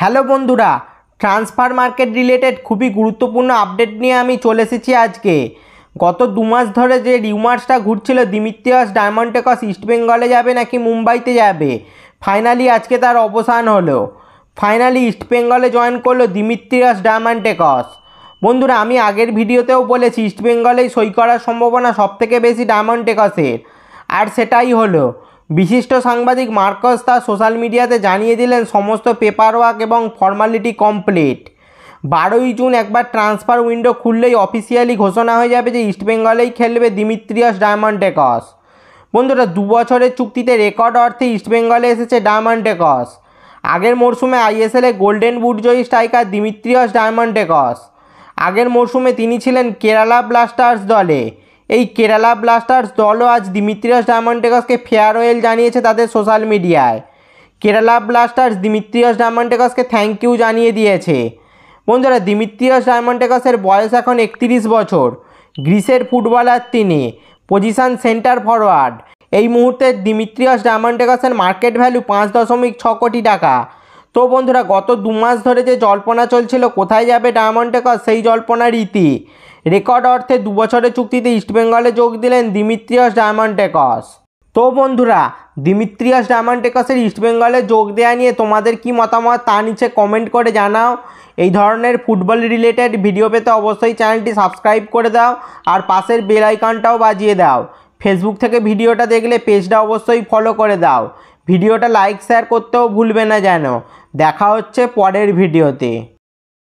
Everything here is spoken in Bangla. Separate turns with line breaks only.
হ্যালো বন্ধুরা ট্রান্সফার মার্কেট রিলেটেড খুবই গুরুত্বপূর্ণ আপডেট নিয়ে আমি চলে এসেছি আজকে গত দু মাস ধরে যে রিউমার্সটা ঘুরছিল দিমিত্রিয়াস ডায়মন্ডেকস ইস্টবেঙ্গলে যাবে নাকি মুম্বাইতে যাবে ফাইনালি আজকে তার অবসান হলো ফাইনালি ইস্টবেঙ্গলে জয়েন করলো দিমিত্রিয়াস ডায়মন্ডেকস বন্ধুরা আমি আগের ভিডিওতেও বলেছি ইস্টবেঙ্গলেই সই করার সম্ভাবনা সবথেকে বেশি ডায়মন্ডেকসের আর সেটাই হলো বিশিষ্ট সাংবাদিক মার্কস তার সোশ্যাল মিডিয়াতে জানিয়ে দিলেন সমস্ত পেপার ওয়ার্ক এবং ফর্মালিটি কমপ্লিট বারোই জুন একবার ট্রান্সফার উইন্ডো খুললেই অফিসিয়ালি ঘোষণা হয়ে যাবে যে ইস্টবেঙ্গলেই খেলবে দিমিত্রিয়াস ডায়মন্ডেকস বন্ধুরা দু বছরের চুক্তিতে রেকর্ড অর্থে ইস্টবেঙ্গলে এসেছে ডায়মন্ডেকস আগের মরশুমে আইএসএলে গোল্ডেন বুটজয়ী স্ট্রাইকার দিমিত্রিয়াস ডায়মন্ডেকস আগের মরশুমে তিনি ছিলেন কেরালা ব্লাস্টার্স দলে এই কেরালা ব্লাস্টার্স দলও আজ দিমিত্রিয়াস ডায়মন্টেকসকে ফেয়ারওয়েল জানিয়েছে তাদের সোশ্যাল মিডিয়ায় কেরালা ব্লাস্টার্স দিমিত্রিয়াস ডায়মন্টেকসকে থ্যাংক ইউ জানিয়ে দিয়েছে বন্ধুরা দিমিত্রিয়াস ডায়মন্টেকসের বয়স এখন একত্রিশ বছর গ্রিসের ফুটবলার তিনি পজিশান সেন্টার ফরওয়ার্ড এই মুহূর্তে দিমিত্রিয়াস ডায়মন্টেকসের মার্কেট ভ্যালু পাঁচ দশমিক ছ কোটি টাকা তো বন্ধুরা গত দু মাস ধরে যে জল্পনা চলছিল কোথায় যাবে ডায়মন্ড সেই জল্পনার রীতি রেকর্ড অর্থে দু বছরের চুক্তিতে ইস্টবেঙ্গলে যোগ দিলেন দিমিত্রিয়াস ডায়মন্ড টেকস তো বন্ধুরা দিমিত্রিয়াস ডায়মন্ড টেকসের ইস্টবেঙ্গলে যোগ দেওয়া নিয়ে তোমাদের কি মতামত তা নিচে কমেন্ট করে জানাও এই ধরনের ফুটবল রিলেটেড ভিডিও পেতে অবশ্যই চ্যানেলটি সাবস্ক্রাইব করে দাও আর পাশের বেল আইকনটাও বাজিয়ে দাও ফেসবুক থেকে ভিডিওটা দেখলে পেজটা অবশ্যই ফলো করে দাও ভিডিওটা লাইক শেয়ার করতেও ভুলবে না যেন দেখা হচ্ছে পরের ভিডিওতে